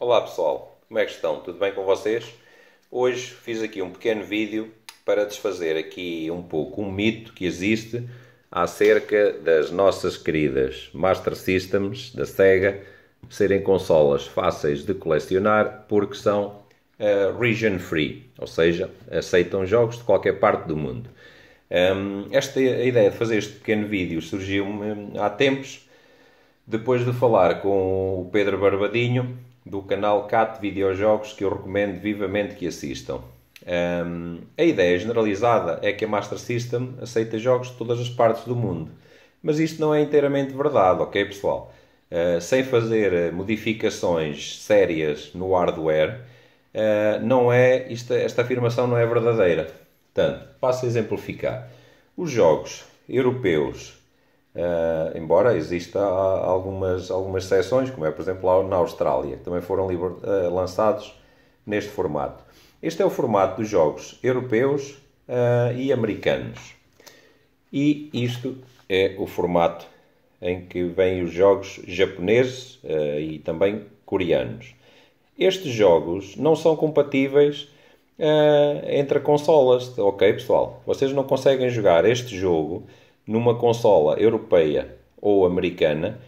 Olá pessoal, como é que estão? Tudo bem com vocês? Hoje fiz aqui um pequeno vídeo para desfazer aqui um pouco um mito que existe acerca das nossas queridas Master Systems da Sega serem consolas fáceis de colecionar porque são uh, region free, ou seja, aceitam jogos de qualquer parte do mundo. Um, ehm, esta a ideia de fazer este pequeno vídeo surgiu-me hum, há tempos, depois de falar com o Pedro Barbadinho, do canal Cat Videojogos que eu recomendo vivamente que assistam. Um, a ideia generalizada é que a Master System aceita jogos de todas as partes do mundo, mas isto não é inteiramente verdade, ok pessoal? Uh, sem fazer modificações sérias no hardware, uh, não é esta, esta afirmação não é verdadeira. Portanto, passo a exemplificar. Os jogos europeus Uh, embora exista algumas, algumas exceções, como é, por exemplo, na Austrália, que também foram liber, uh, lançados neste formato. Este é o formato dos jogos europeus uh, e americanos. E isto é o formato em que vêm os jogos japoneses e também coreanos. Estes jogos não são compatíveis entre consolas, ok pessoal? Vocês não conseguem jogar este jogo numa consola europeia ou americana,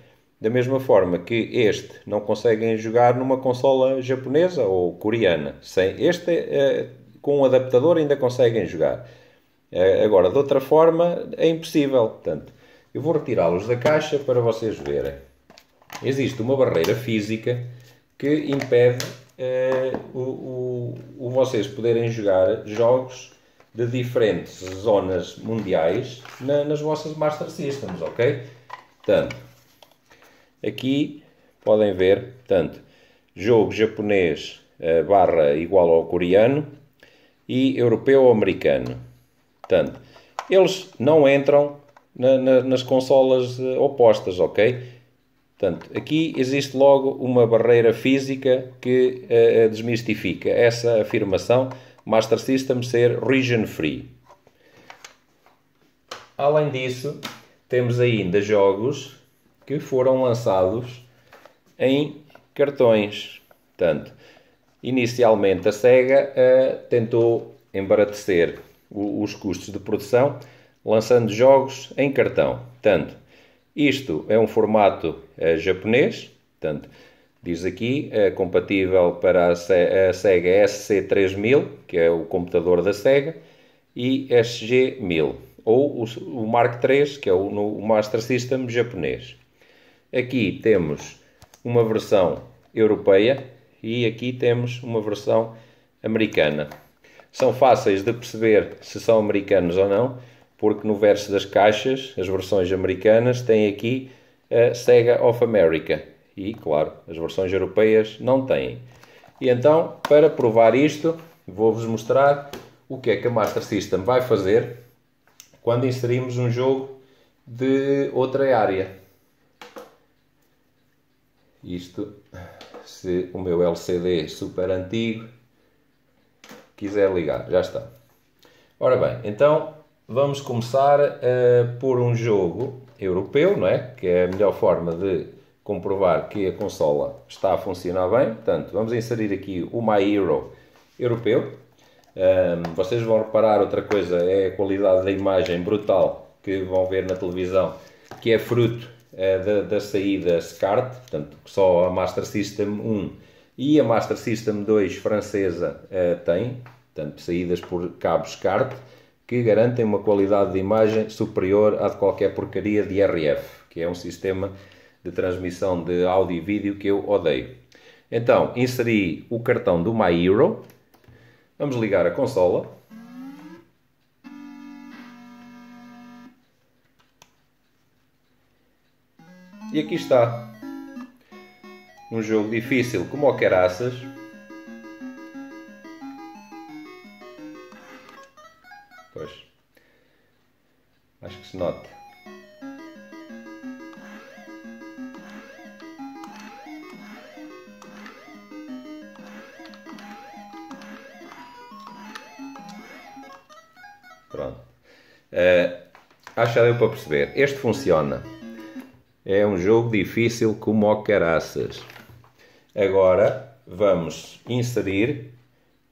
da mesma forma que este não conseguem jogar numa consola japonesa ou coreana. Sem este eh, com um adaptador ainda conseguem jogar. Eh, agora, de outra forma, é impossível. Portanto, eu vou retirá-los da caixa para vocês verem. Existe uma barreira física que impede eh, o, o, o vocês poderem jogar jogos de diferentes zonas mundiais na, nas vossas Master Systems, ok? Portanto, aqui podem ver, portanto, jogo japonês eh, barra igual ao coreano e europeu ou americano. Portanto, eles não entram na, na, nas consolas eh, opostas, ok? Portanto, aqui existe logo uma barreira física que eh, eh desmistifica essa afirmação Master System ser region free. Além disso, temos ainda jogos que foram lançados em cartões. Portanto, inicialmente a SEGA uh, tentou embaratecer os custos de produção lançando jogos em cartão. Portanto, isto é um formato uh, japonês, portanto, Diz aqui, é compatível para a SEGA SC3000, que é o computador da SEGA, e SG1000, ou o, Mark III, que é o, o Master System japonês. Aqui temos uma versão europeia e aqui temos uma versão americana. São fáceis de perceber se são americanos ou não, porque no verso das caixas, as versões americanas têm aqui a eh, Sega of America, e, claro, as versões europeias não têm. E então, para provar isto, vou-vos mostrar o que é que a Master System vai fazer quando inserimos um jogo de outra área. Isto, se o meu LCD super antigo quiser ligar, já está. Ora bem, então vamos começar uh, por um jogo europeu, não é? Que é a melhor forma de comprovar que a consola está a funcionar bem. Portanto, vamos inserir aqui o My Hero europeu. Um, vocês vão reparar outra coisa, é a qualidade da imagem brutal que vão ver na televisão, que é fruto uh, da, da, saída SCART, portanto, só a Master System 1 e a Master System 2 francesa uh, portanto, saídas por cabo SCART, que garantem uma qualidade de imagem superior à de qualquer porcaria de RF, que é um sistema de transmissão de áudio e vídeo que eu odeio. Então, inseri o cartão do My Hero. Vamos ligar a consola. E aqui está. Um jogo difícil como o caraças. Pois. Acho que se nota. pronto. Uh, eh, acho que deu para perceber. Este funciona. É um jogo difícil como o caraças. Agora vamos inserir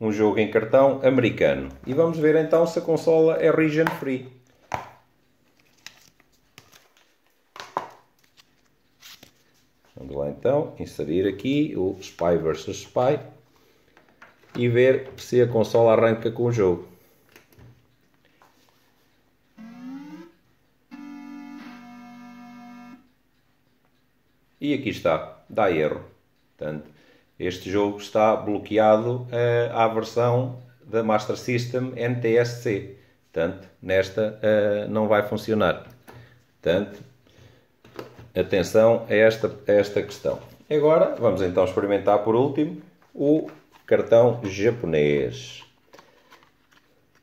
um jogo em cartão americano. E vamos ver então se a consola é region free. Vamos lá então, inserir aqui o Spy vs Spy e ver se a consola arranca com o jogo. E aqui está, dá erro. Portanto, este jogo está bloqueado uh, à versão da Master System NTSC. Portanto, nesta uh, não vai funcionar. Portanto, atenção a esta, a esta questão. Agora, vamos então experimentar por último o cartão japonês.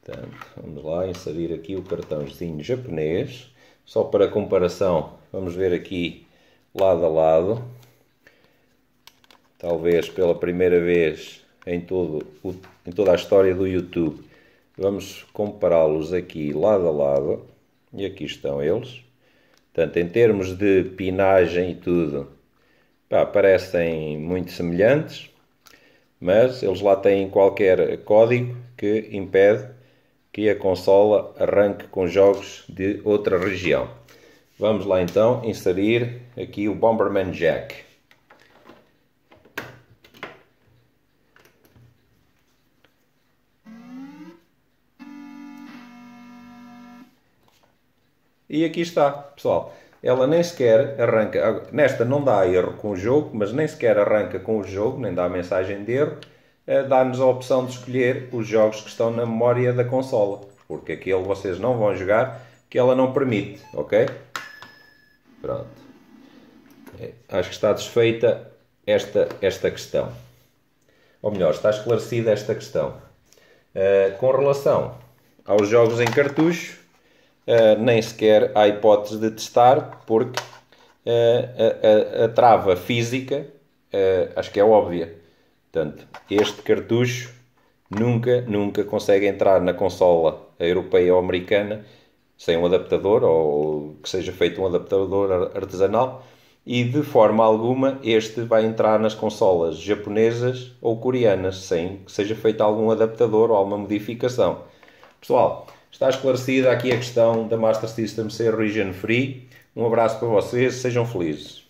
Portanto, vamos lá inserir aqui o cartãozinho japonês. Só para comparação, vamos ver aqui lado a lado, talvez pela primeira vez em, todo, em toda a história do YouTube. Vamos compará-los aqui lado a lado, e aqui estão eles. Portanto, em termos de pinagem e tudo, pá, parecem muito semelhantes, mas eles lá têm qualquer código que impede que a consola arranque com jogos de outra região. Vamos lá então inserir aqui o Bomberman Jack. E aqui está, pessoal. Ela nem sequer arranca, nesta não dá erro com o jogo, mas nem sequer arranca com o jogo, nem dá mensagem de erro. Eh, dá-nos a opção de escolher os jogos que estão na memória da consola, porque aquele vocês não vão jogar, que ela não permite, ok? Pronto. É, acho que está desfeita esta, esta questão. Ou melhor, está esclarecida esta questão. Uh, com relação aos jogos em cartucho, uh, nem sequer há hipótese de testar, porque uh, a, a, a, trava física acho que é óbvia. Portanto, este cartucho nunca, nunca consegue entrar na consola europeia ou americana sem um adaptador ou que seja feito um adaptador artesanal e de forma alguma este vai entrar nas consolas japonesas ou coreanas sem que seja feito algum adaptador ou alguma modificação. Pessoal, está esclarecida aqui a questão da Master System ser region free. Um abraço para vocês, sejam felizes.